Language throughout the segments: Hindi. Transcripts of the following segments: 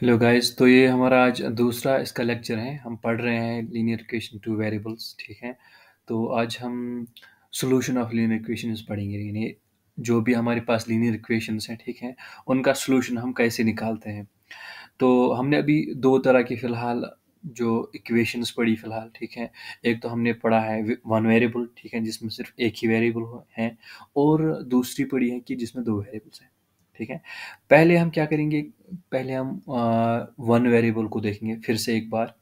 हेलो गाइस तो ये हमारा आज दूसरा इसका लेक्चर है हम पढ़ रहे हैं लीनियर इक्वेशन टू वेरिएबल्स ठीक है तो आज हम सॉल्यूशन ऑफ लीनियर इक्वेशन पढ़ेंगे यानी जो भी हमारे पास लीनियर इक्वेशन हैं ठीक है उनका सॉल्यूशन हम कैसे निकालते हैं तो हमने अभी दो तरह की फ़िलहाल जो इक्वेशंस पढ़ी फ़िलहाल ठीक है एक तो हमने पढ़ा है वन वेरिएबल ठीक है जिसमें सिर्फ एक ही वेरिएबल है और दूसरी पढ़ी है कि जिसमें दो वेरिएबल्स हैं ठीक है पहले हम क्या करेंगे पहले हम वन वेरिएबल को देखेंगे फिर से एक बार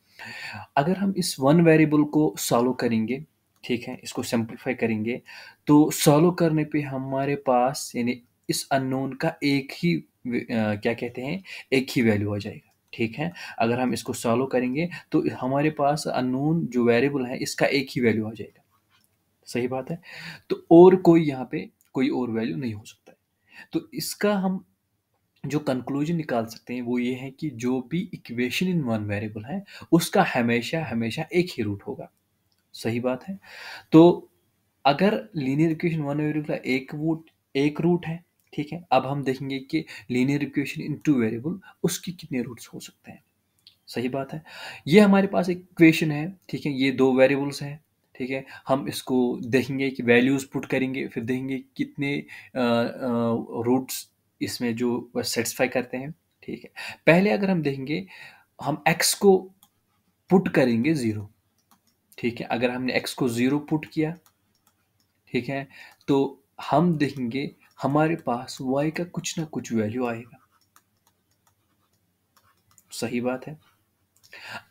अगर हम इस वन वेरिएबल को सॉल्व करेंगे ठीक है इसको सिंप्लीफाई करेंगे तो सॉल्व करने पे हमारे पास यानी इस अननोन का एक ही आ, क्या कहते हैं एक ही वैल्यू आ जाएगा ठीक है अगर हम इसको सॉल्व करेंगे तो हमारे पास अननोन जो वेरिएबल है इसका एक ही वैल्यू आ जाएगा सही बात है तो और कोई यहाँ पे कोई और वैल्यू नहीं हो सकता तो इसका हम जो कंक्लूजन निकाल सकते हैं वो ये है कि जो भी इक्वेशन इन वन वेरिएबल है उसका हमेशा हमेशा एक ही रूट होगा सही बात है तो अगर लीनियर इक्वेशन वन वेरिएबल का एक रूट एक रूट है ठीक है अब हम देखेंगे कि linear equation in two variable उसके कितने रूट्स हो सकते हैं सही बात है ये हमारे पास इक्वेशन है ठीक है ये दो वेरिएबल्स हैं ठीक है हम इसको देखेंगे कि वैल्यूज़ पुट करेंगे फिर देखेंगे कितने रूट्स इसमें जो सेटिस्फाई करते हैं ठीक है पहले अगर हम देखेंगे हम एक्स को पुट करेंगे ज़ीरो ठीक है अगर हमने एक्स को ज़ीरो पुट किया ठीक है तो हम देखेंगे हमारे पास वाई का कुछ ना कुछ वैल्यू आएगा सही बात है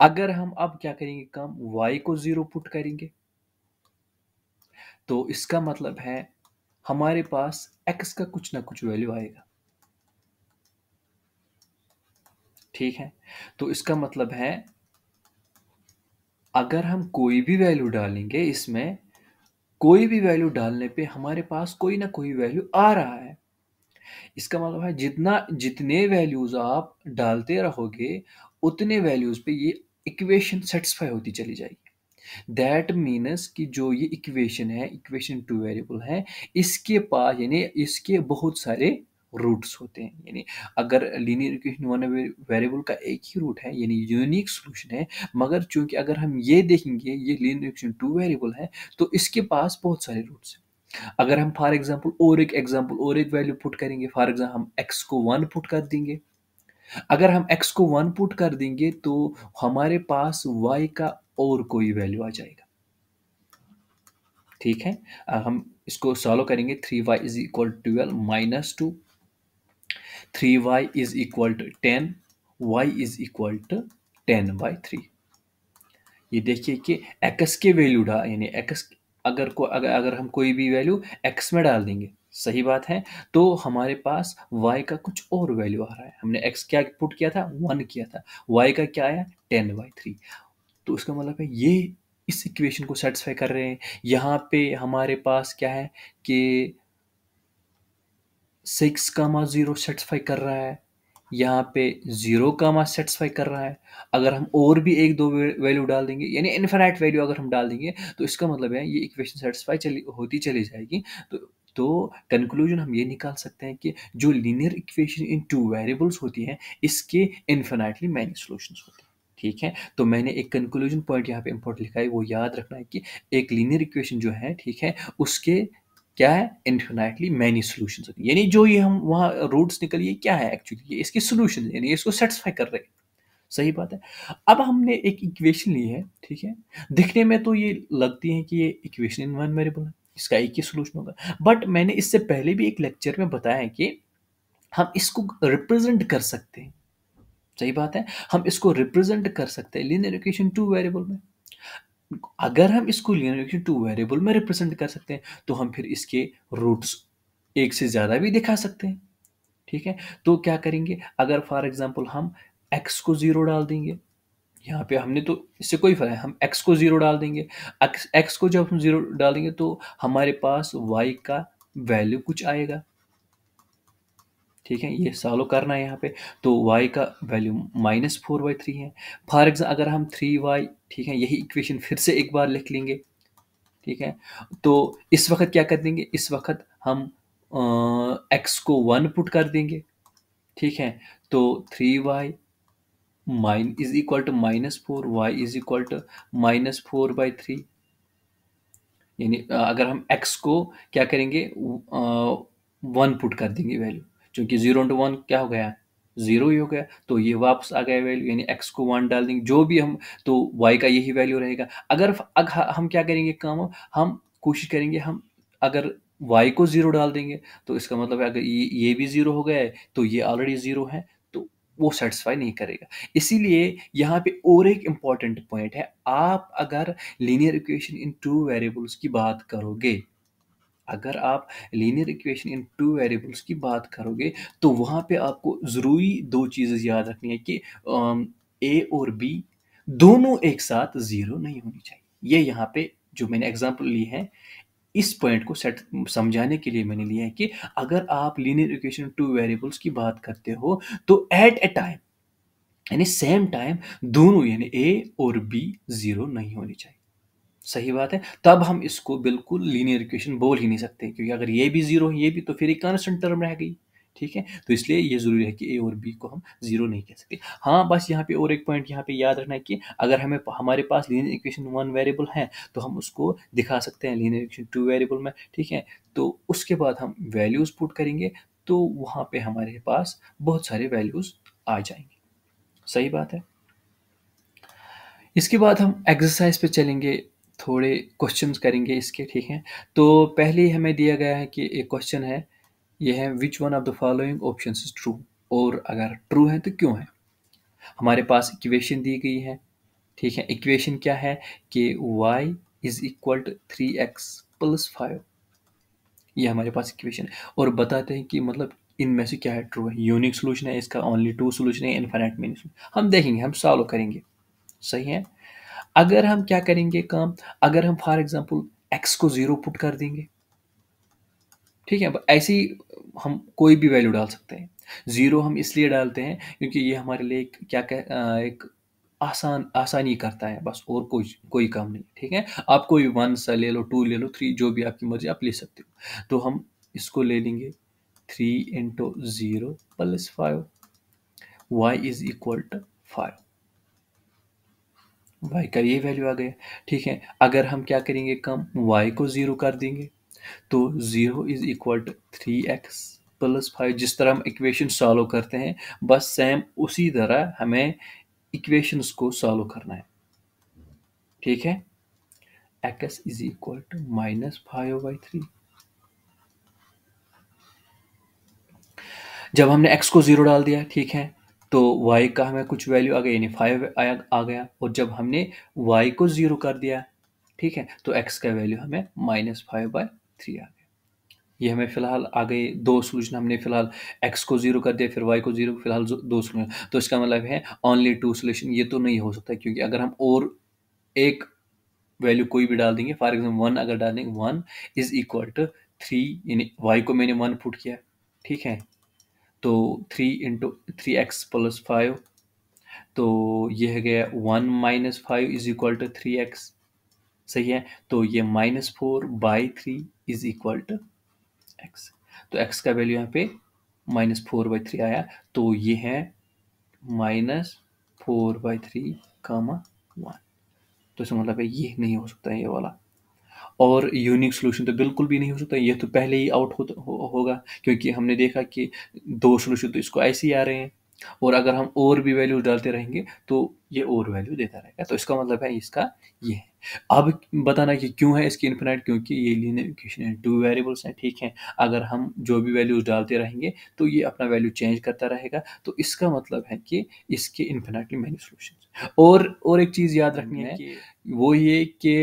अगर हम अब क्या करेंगे काम वाई को ज़ीरो पुट करेंगे तो इसका मतलब है हमारे पास एक्स का कुछ ना कुछ वैल्यू आएगा ठीक है तो इसका मतलब है अगर हम कोई भी वैल्यू डालेंगे इसमें कोई भी वैल्यू डालने पे हमारे पास कोई ना कोई वैल्यू आ रहा है इसका मतलब है जितना जितने वैल्यूज आप डालते रहोगे उतने वैल्यूज पे ये इक्वेशन सेटिस्फाई होती चली जाएगी दैट मीनस कि जो ये इक्वेशन है इक्वेशन टू वेरिएबल है इसके पास यानी इसके बहुत सारे रूट्स होते हैं यानी अगर लीनियर इक्वेशन वन वेरिएबल का एक ही रूट है यानी यूनिक सोल्यूशन है मगर चूंकि अगर हम ये देखेंगे ये लीनियर इक्वेशन टू वेरिएबल है तो इसके पास बहुत सारे रूट्स हैं अगर हम फॉर एग्जाम्पल और एक एग्जाम्पल और एक वैल्यू पुट करेंगे फॉर एग्जाम्पल हम एक्स को वन पुट कर देंगे अगर हम एक्स को वन पुट कर देंगे तो हमारे पास वाई का और कोई वैल्यू आ जाएगा ठीक है हम इसको सॉल्व करेंगे three y is equal twelve minus two three y is equal to ten y is equal to ten by three ये देखिए कि एक्स के वैल्यू डाल यानी एक्स अगर को अगर अगर हम कोई भी वैल्यू एक्स में डाल देंगे सही बात है तो हमारे पास y का कुछ और वैल्यू आ रहा है हमने x क्या पुट किया था वन किया था y का क्या आया टेन बाई थ्री तो इसका मतलब है ये इस इक्वेशन को सेटिस्फाई कर रहे हैं यहाँ पे हमारे पास क्या है कि सिक्स कामा ज़ीरो सेटिस्फाई कर रहा है यहाँ पे ज़ीरो कामा सेटिस्फाई कर रहा है अगर हम और भी एक दो वैल्यू डाल देंगे यानी इन्फिनाइट वैल्यू अगर हम डाल देंगे तो इसका मतलब है ये इक्वेशन सेटिस्फाई चली होती चली जाएगी तो तो कंक्लूजन हम ये निकाल सकते हैं कि जो linear equation in two variables होती हैं इसके इन्फिनाइटली मैनी सोल्यूशंस होते हैं ठीक है तो मैंने एक कंक्लूजन पॉइंट यहाँ पे इंपॉर्टेंट लिखा है वो याद रखना है कि एक लीनियर इक्वेशन जो है ठीक है उसके क्या है इन्फिनाइटली मैनी सोल्यूशन होती है यानी जो ये हम वहाँ रूट्स निकलिए क्या है एक्चुअली ये इसके सोल्यूशन यानी इसको सेटिस्फाई कर रहे हैं सही बात है अब हमने एक इक्वेशन ली है ठीक है दिखने में तो ये लगती है कि ये इक्वेशन इन वन वेरिएबल है इसका एक ही सोल्यूशन होगा बट मैंने इससे पहले भी एक लेक्चर में बताया कि हम इसको रिप्रेजेंट कर सकते हैं सही बात है हम इसको रिप्रेजेंट कर सकते हैं लीनियर इक्वेशन टू वेरिएबल में अगर हम इसको लीनियर इक्वेशन टू वेरिएबल में रिप्रेजेंट कर सकते हैं तो हम फिर इसके रूट्स एक से ज़्यादा भी दिखा सकते हैं ठीक है तो क्या करेंगे अगर फॉर एग्जाम्पल हम एक्स को ज़ीरो डाल देंगे यहाँ पे हमने तो इससे कोई फर्क है हम एक्स को ज़ीरो डाल देंगे एक्स को जब हम ज़ीरो डालेंगे तो हमारे पास वाई का वैल्यू कुछ आएगा ठीक है ये सॉल्व करना है यहाँ पे तो y का value minus four by three है फॉर एग्जाम्पल अगर हम थ्री वाई ठीक है यही इक्वेशन फिर से एक बार लिख लेंगे ठीक है तो इस वक्त क्या कर देंगे इस वक्त हम एक्स को वन पुट कर देंगे ठीक है तो three y minus is equal to minus four y is equal to minus four by three यानी अगर हम एक्स को क्या करेंगे वन पुट कर देंगे वैल्यू चूँकि जीरो इंटू वन क्या हो गया ज़ीरो ही हो गया तो ये वापस आ गया वैल्यू यानी एक्स को वन डाल देंगे जो भी हम तो वाई का यही वैल्यू रहेगा अगर अग, हम क्या करेंगे काम हम कोशिश करेंगे हम अगर वाई को ज़ीरो डाल देंगे तो इसका मतलब है अगर ये ये भी ज़ीरो हो गया है तो ये ऑलरेडी ज़ीरो है तो वो सेटिस्फाई नहीं करेगा इसीलिए यहाँ पे और एक इम्पॉर्टेंट पॉइंट है आप अगर linear equation in two variables की बात करोगे अगर आप linear equation in two variables की बात करोगे तो वहाँ पे आपको ज़रूरी दो चीज़ें याद रखनी है कि ए और बी दोनों एक साथ ज़ीरो नहीं होनी चाहिए ये यहाँ पे जो मैंने एग्जांपल ली है इस पॉइंट को सेट समझाने के लिए मैंने लिया है कि अगर आप लीनियर इक्वेशन टू वेरिएबल्स की बात करते हो तो एट ए टाइम यानी सेम टाइम दोनों यानी ए और बी ज़ीरो नहीं होनी चाहिए सही बात है तब हम इसको बिल्कुल लीनियर इक्वेशन बोल ही नहीं सकते क्योंकि अगर ये भी जीरो ये भी तो फिर एक कॉन्स्टेंट टर्म रह गई ठीक है तो इसलिए ये ज़रूरी है कि ए और बी को हम जीरो नहीं कह सकते हाँ बस यहाँ पे और एक पॉइंट यहाँ पे याद रखना है कि अगर हमें हमारे पास लीनियर इक्वेशन वन वेरिएबल है तो हम उसको दिखा सकते हैं लीनियर इक्वेशन टू वेरिएबल में ठीक है तो उसके बाद हम वैल्यूज़ पुट करेंगे तो वहाँ पे हमारे पास बहुत सारे वैल्यूज़ आ जाएंगे सही बात है इसके बाद हम एक्सरसाइज पे चलेंगे थोड़े क्वेश्चंस करेंगे इसके ठीक है तो पहले हमें दिया गया है कि एक क्वेश्चन है ये है which one of the following option is true और अगर ट्रू है तो क्यों है हमारे पास इक्वेशन दी गई है ठीक है इक्वेशन क्या है कि y is equal to three x plus five ये हमारे पास इक्वेशन है और बताते हैं कि मतलब इनमें से क्या है ट्रू है यूनिक सोल्यूशन है इसका ओनली टू सोल्यूशन है इन्फाइनाइट मीनिंग हम देखेंगे हम सॉल्व करेंगे सही है अगर हम क्या करेंगे काम अगर हम फॉर एग्जाम्पल एक्स को ज़ीरो पुट कर देंगे ठीक है ऐसी हम कोई भी वैल्यू डाल सकते हैं ज़ीरो हम इसलिए डालते हैं क्योंकि ये हमारे लिए एक क्या कह एक आसान आसानी करता है बस और कोई कोई काम नहीं ठीक है आप कोई वन सा ले लो टू ले लो थ्री जो भी आपकी मर्जी आप ले सकते हो तो हम इसको ले लेंगे three into zero plus five y is equal to five y का ये वैल्यू आ गया ठीक है अगर हम क्या करेंगे कम वाई को ज़ीरो कर देंगे तो zero is equal to three x plus five जिस तरह हम इक्वेशन सॉल्व करते हैं बस सेम उसी तरह हमें इक्वेशंस को सॉल्व करना है ठीक है x is equal to minus five by three जब हमने एक्स को ज़ीरो डाल दिया ठीक है तो y का हमें कुछ वैल्यू आ गया यानी फाइव आ गया और जब हमने y को ज़ीरो कर दिया ठीक है तो x का वैल्यू हमें माइनस फाइव बाई थ्री आ गया ये हमें फ़िलहाल आ गए दो सोल्यूशन हमने फ़िलहाल x को ज़ीरो कर दिया फिर y को ज़ीरो फिलहाल दो सोल्यूशन तो इसका मतलब है ओनली टू सोल्यूशन ये तो नहीं हो सकता क्योंकि अगर हम और एक वैल्यू कोई भी डाल देंगे फॉर एग्जाम्पल वन अगर डालेंगे one is equal to three यानी वाई को मैंने वन पुट किया ठीक है तो three into three x plus five तो यह गया one minus five is equal to three x सही है तो ये minus four by three is equal to x तो एक्स का वैल्यू यहाँ पे माइनस फोर बाई थ्री आया तो ये है minus four by three comma one तो इसका मतलब है ये नहीं हो सकता है ये वाला और यूनिक सोल्यूशन तो बिल्कुल भी नहीं हो सकता यह तो पहले ही आउट हो, हो, होगा क्योंकि हमने देखा कि दो सोल्यूशन तो इसको ऐसे ही आ रहे हैं और अगर हम और भी वैल्यू डालते रहेंगे तो ये और वैल्यू देता रहेगा तो इसका मतलब है इसका ये है अब बताना कि क्यों है इसकी इन्फिनाइट क्योंकि ये लीनियर इक्वेशन है टू वेरिएबल्स हैं ठीक है अगर हम जो भी वैल्यूज डालते रहेंगे तो ये अपना वैल्यू चेंज करता रहेगा तो इसका मतलब है कि इसके इन्फिनाइटली मैनी सोल्यूशन और और एक चीज़ याद रखनी है वो ये कि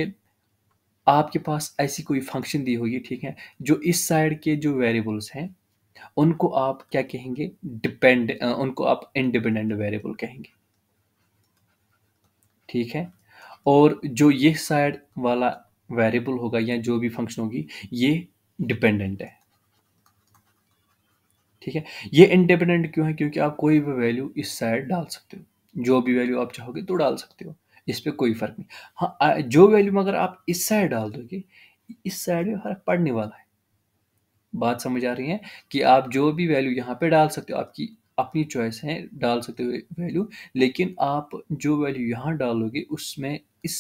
आपके पास ऐसी कोई फंक्शन दी होगी ठीक है जो इस साइड के जो वेरिएबल्स हैं उनको आप क्या कहेंगे डिपेंड उनको आप इंडिपेंडेंट वेरिएबल कहेंगे ठीक है और जो ये साइड वाला वेरिएबल होगा या जो भी फंक्शन होगी ये डिपेंडेंट है ठीक है ये इंडिपेंडेंट क्यों है क्योंकि आप कोई भी वैल्यू इस साइड डाल सकते हो जो भी वैल्यू आप चाहोगे तो डाल सकते हो इस पर कोई फर्क नहीं हाँ जो वैल्यू मगर आप इस साइड डाल दोगे इस साइड में फर्क पड़ने वाला है बात समझ आ रही है कि आप जो भी वैल्यू यहाँ पे डाल सकते हो आपकी अपनी चॉइस है डाल सकते हो वैल्यू लेकिन आप जो वैल्यू यहाँ डालोगे उसमें इस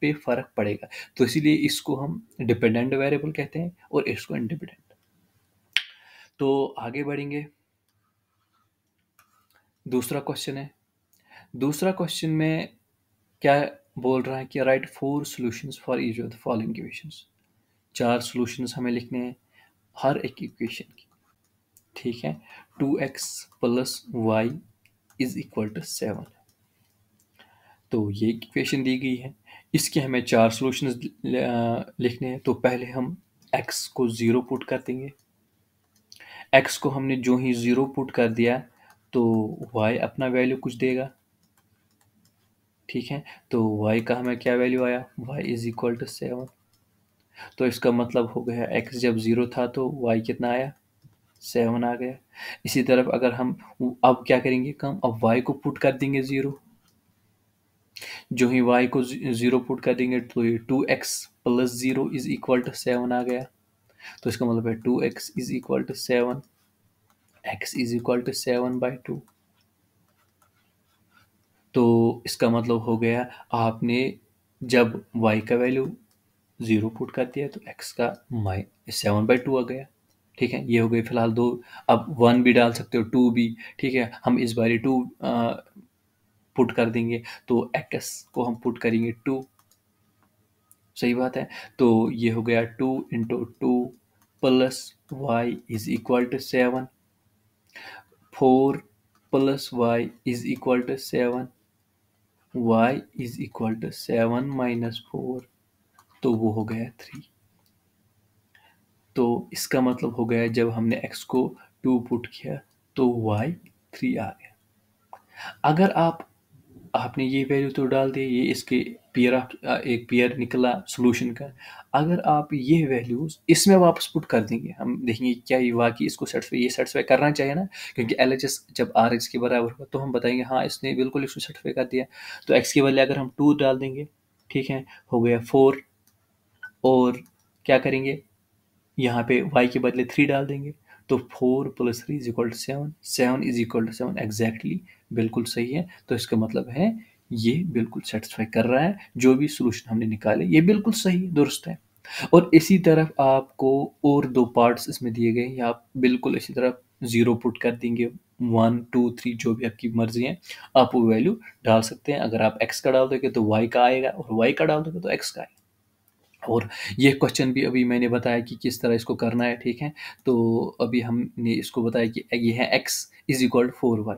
पे फर्क पड़ेगा तो इसीलिए इसको हम डिपेंडेंट वेरिएबल कहते हैं और इसको इंडिपेंडेंट तो आगे बढ़ेंगे दूसरा क्वेश्चन है दूसरा क्वेश्चन में क्या बोल रहा है कि write four solutions for each of the following equations चार सॉल्यूशंस हमें लिखने हैं हर एक इक्वेशन की ठीक है two x plus y is equal to seven तो ये इक्वेशन दी गई है इसके हमें चार सॉल्यूशंस लिखने हैं तो पहले हम एक्स को ज़ीरो पुट कर देंगे एक्स को हमने जो ही ज़ीरो पुट कर दिया तो वाई अपना वैल्यू कुछ देगा ठीक है तो वाई का हमें क्या वैल्यू आया y is equal to seven तो इसका मतलब हो गया एक्स जब ज़ीरो था तो वाई कितना आया सेवन आ गया इसी तरफ अगर हम अब क्या करेंगे कम अब वाई को पुट कर देंगे ज़ीरो जो ही वाई को ज़ीरो पुट कर देंगे तो ये two x plus zero is equal to seven आ गया तो इसका मतलब है two x is equal to seven x is equal to seven by two तो इसका मतलब हो गया आपने जब y का वैल्यू ज़ीरो पुट कर दिया तो x का माइ सेवन बाई टू आ गया ठीक है ये हो गई फिलहाल दो अब वन भी डाल सकते हो टू भी ठीक है हम इस बारी टू पुट कर देंगे तो एक्स को हम पुट करेंगे टू सही बात है तो ये हो गया two into two plus y is equal to seven four plus y is equal to seven y is equal to seven minus four तो वो हो गया थ्री तो इसका मतलब हो गया जब हमने x को टू पुट किया तो y थ्री आ गया अगर आप आपने ये वैल्यू तो डाल दी ये इसके पेयर ऑफ एक पेयर निकला सोल्यूशन का अगर आप ये वैल्यूज़ इसमें वापस पुट कर देंगे हम देखेंगे क्या ये वाकई इसको सेटिस्फाई ये सेटिस्फाई करना चाहिए ना क्योंकि एल एच एस जब आर एक्स के बराबर हुआ तो हम बताएंगे हाँ इसने बिल्कुल इसको सेटिस्फाई कर दिया तो एक्स के बदले अगर हम टू डाल देंगे ठीक है हो गया फोर और क्या करेंगे यहाँ पे वाई के बदले थ्री डाल देंगे तो four plus three is equal to seven seven is equal to seven exactly बिल्कुल सही है तो इसका मतलब है ये बिल्कुल सेटिस्फाई कर रहा है जो भी सोल्यूशन हमने निकाले ये बिल्कुल सही दुरुस्त है और इसी तरफ आपको और दो पार्ट्स इसमें दिए गए हैं आप बिल्कुल इसी तरफ ज़ीरो पुट कर देंगे वन टू थ्री जो भी आपकी मर्जी है आप वो वैल्यू डाल सकते हैं अगर आप एक्स का डाल दोगे तो वाई का आएगा और वाई का डाल दोगे तो एक्स का आएगा और ये क्वेश्चन भी अभी मैंने बताया कि किस तरह इसको करना है ठीक है तो अभी हमने इसको बताया कि ये है x is equal to four y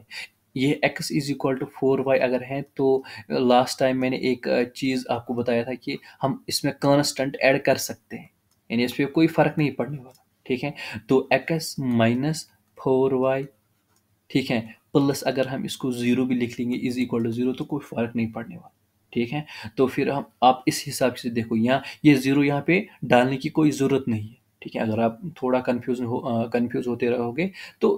ये x is equal to four y अगर है तो लास्ट टाइम मैंने एक चीज़ आपको बताया था कि हम इसमें कॉन्स्टेंट ऐड कर सकते हैं यानी इस पर कोई फ़र्क नहीं पड़ने वाला ठीक है तो x माइनस फोर वाई ठीक है प्लस अगर हम इसको ज़ीरो भी लिख लेंगे इज इक्वल टू ज़ीरो तो कोई फ़र्क नहीं पड़ने वाला ठीक है तो फिर हम आप इस हिसाब से देखो यहाँ ये ज़ीरो यहाँ पे डालने की कोई ज़रूरत नहीं है ठीक है अगर आप थोड़ा कन्फ्यूज हो कन्फ्यूज होते रहोगे तो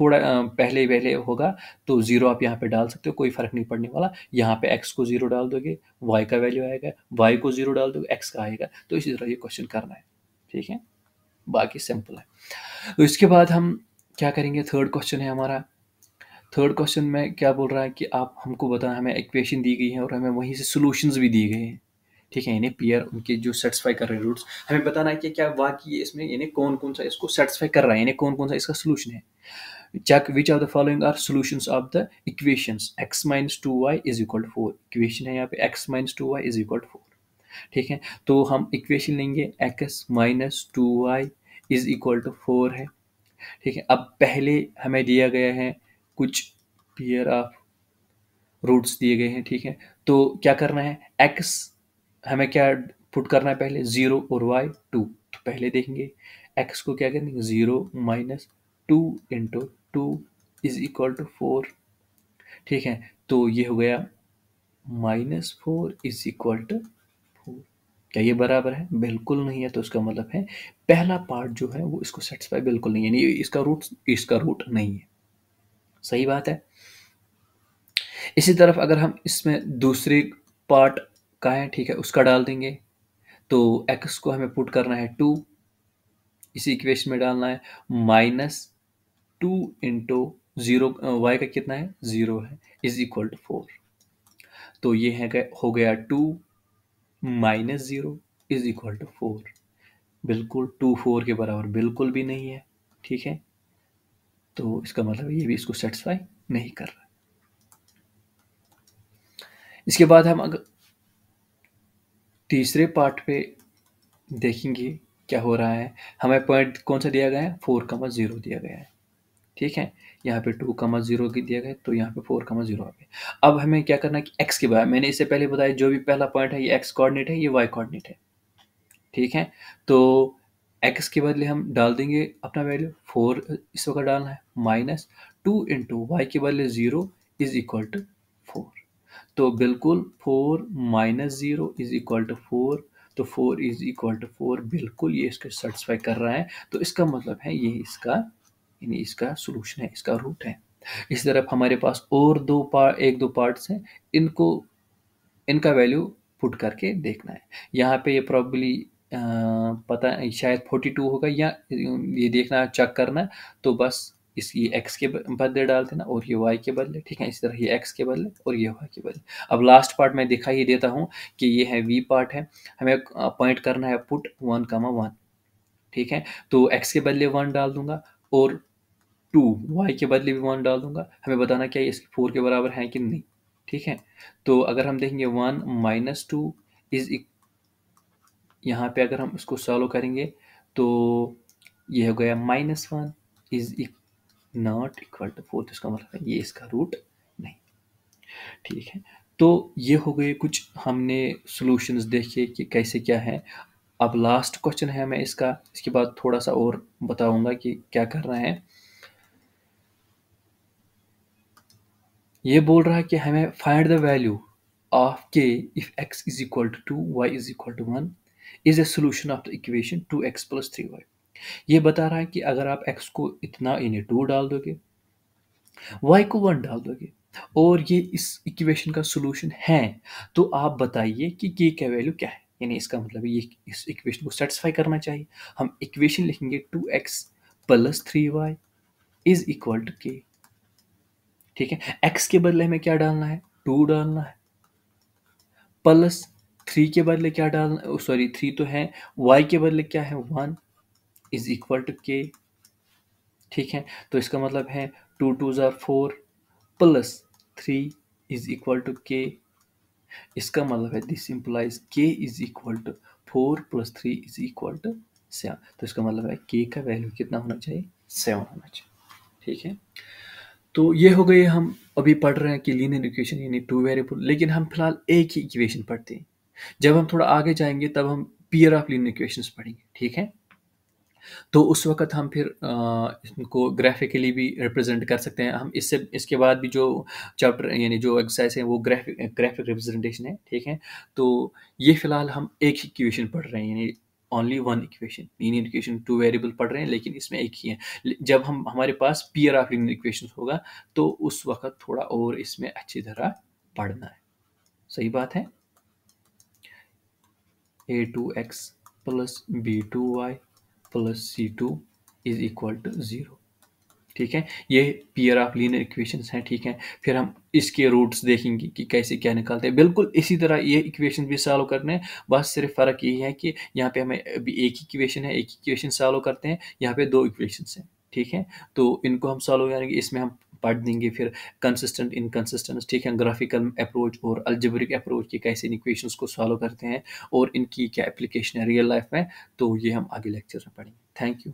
थोड़ा पहले पहले होगा तो ज़ीरो आप यहाँ पे डाल सकते हो कोई फ़र्क नहीं पड़ने वाला यहाँ पे एक्स को ज़ीरो डाल दोगे वाई का वैल्यू आएगा वाई को ज़ीरो डाल दोगे एक्स का आएगा तो इसी तरह ये क्वेश्चन करना है ठीक है बाकी सिंपल है तो इसके बाद हम क्या करेंगे थर्ड क्वेश्चन है हमारा थर्ड क्वेश्चन में क्या बोल रहा है कि आप हमको बताएं हमें इक्वेशन दी गई है और हमें वहीं से सोल्यूशंस भी दिए गए हैं ठीक है यानी पेयर उनके जो सेटिस्फाई कर रहे हैं रूट्स हमें बताना है कि क्या वाकई इसमें यानी कौन कौन सा इसको सेटिस्फाई कर रहा है यानी कौन कौन सा इसका सोल्यूशन है check which are the following are solution of the equation x minus two y is equal to four equation है यहाँ पे x minus two y is equal to four ठीक है तो हम इक्वेशन लेंगे x minus two y is equal to four है ठीक है अब पहले हमें दिया गया है कुछ पेयर ऑफ रूट्स दिए गए हैं ठीक है तो क्या करना है एक्स हमें क्या पुट करना है पहले ज़ीरो और वाई टू तो पहले देखेंगे एक्स को क्या करेंगे zero minus two into two is equal to four ठीक है तो ये हो गया minus four is equal to four क्या ये बराबर है बिल्कुल नहीं है तो इसका मतलब है पहला पार्ट जो है वो इसको सेटिस्फाई बिल्कुल नहीं है यानी इसका रूट इसका रूट नहीं है सही बात है इसी तरफ अगर हम इसमें दूसरी पार्ट का है ठीक है उसका डाल देंगे तो एक्स को हमें पुट करना है टू इसी इक्वेशन में डालना है minus two into zero y का कितना है ज़ीरो है इज इक्वल टू फोर तो ये है हो गया two minus zero is equal to four बिल्कुल टू फोर के बराबर बिल्कुल भी नहीं है ठीक है तो इसका मतलब ये भी इसको सेटिस्फाई नहीं कर रहा इसके बाद हम अगर तीसरे पार्ट पे देखेंगे क्या हो रहा है हमें पॉइंट कौन सा दिया गया है फोर कमा ज़ीरो दिया गया है ठीक है यहाँ पे टू कमा ज़ीरो दिया गया तो यहाँ पे फोर कमा ज़ीरो आ गया अब हमें क्या करना है कि एक्स के बारे मैंने इससे पहले बताया जो भी पहला पॉइंट है ये एक्स कोऑर्डिनेट है ये वाई कोऑर्डिनेट है ठीक है तो एक्स के बदले हम डाल देंगे अपना वैल्यू फोर इस वक्त डालना है माइनस टू इंटू वाई के बदले zero is equal to four तो बिल्कुल four minus zero is equal to four तो four is equal to four बिल्कुल ये इसको सेटिस्फाई कर रहा है तो इसका मतलब है ये इसका यानी इसका सोल्यूशन है इसका रूट है इस तरफ हमारे पास और दो पार्ट एक दो पार्ट्स हैं इनको इनका वैल्यू पुट करके देखना है यहाँ पे ये प्रॉब्ली पता शायद 42 होगा या ये देखना चेक करना तो बस इस ये एक्स के बदले डाल देना और ये वाई के बदले ठीक है इसी तरह ये एक्स के बदले और ये वाई के बदले अब लास्ट पार्ट मैं दिखा ही देता हूँ कि ये है वी पार्ट है हमें पॉइंट करना है पुट वन कामा वन ठीक है तो एक्स के बदले वन डाल दूंगा और टू वाई के बदले भी वन डाल दूंगा हमें बताना क्या इसके फोर के बराबर है कि नहीं ठीक है तो अगर हम देखेंगे वन माइनस टू इज यहाँ पे अगर हम इसको सॉल्व करेंगे तो ये हो गया minus one is not equal to fourth इसका मतलब ये इसका रूट नहीं ठीक है तो ये हो गए कुछ हमने सॉल्यूशंस देखे कि कैसे क्या है अब लास्ट क्वेश्चन है मैं इसका इसके बाद थोड़ा सा और बताऊंगा कि क्या कर रहे हैं ये बोल रहा है कि हमें find the value of k if x is equal to two y is equal to one is a solution of the equation two x plus three y ये बता रहा है कि अगर आप एक्स को इतना यानी टू डाल दोगे वाई को वन डाल दोगे और ये इस इक्वेशन का सोल्यूशन है तो आप बताइए कि के क्या वैल्यू क्या है यानी इसका मतलब ये इस इक्वेशन को सेटिस्फाई करना चाहिए हम इक्वेशन लिखेंगे two x plus three y is equal to k ठीक है एक्स के बदले हमें क्या डालना है टू डालना है प्लस थ्री के बदले क्या डालना सॉरी थ्री तो है वाई के बदले क्या है one is equal to k ठीक है तो इसका मतलब है टू टू ज़ार four plus three is equal to k इसका मतलब है this implies k is equal to four plus three is equal to seven तो इसका मतलब है के का वैल्यू कितना होना चाहिए सेवन होना चाहिए ठीक है तो ये हो गई हम अभी पढ़ रहे हैं कि लीनियर इक्वेशन यानी टू वेरिएबल लेकिन हम फिलहाल एक ही इक्वेशन पढ़ते हैं जब हम थोड़ा आगे जाएंगे तब हम पियर ऑफ लीनियर इक्वेशंस पढ़ेंगे ठीक है तो उस वक्त हम फिर इनको ग्राफिकली भी रिप्रेजेंट कर सकते हैं हम इससे इसके बाद भी जो चैप्टर यानी जो एक्सरसाइज है वो ग्राफिक ग्राफिक रिप्रेजेंटेशन है ठीक है तो ये फिलहाल हम एक ही इक्वेशन पढ़ रहे हैं यानी only one equation linear equation two variable पढ़ रहे हैं लेकिन इसमें एक ही है जब हम हमारे पास पियर ऑफ लीनियर इक्वेशन होगा तो उस वक्त थोड़ा और इसमें अच्छी तरह पढ़ना है सही बात है a two x plus b two y plus c two is equal to zero ठीक है ये पियर ऑफ लीनियर इक्वेशंस हैं ठीक है फिर हम इसके रूट्स देखेंगे कि कैसे क्या निकालते हैं बिल्कुल इसी तरह ये इक्वेशन भी सॉल्व करने हैं बस सिर्फ फ़र्क यही है कि यहाँ पे हमें अभी एक ही इक्वेशन है एक इक्वेशन सॉल्व करते हैं यहाँ पे दो इक्वेशंस हैं ठीक है तो इनको हम सॉल्व करेंगे इसमें हम पढ़ देंगे फिर कंसिस्टेंट इनकन्सिस्टेंस ठीक है ग्राफिकल अप्रोच और अल्जबरिक अप्रोच की कैसे इन इक्वेशन को सॉल्व करते हैं और इनकी क्या एप्लीकेशन है रियल लाइफ में तो ये हम आगे लेक्चर में पढ़ेंगे थैंक यू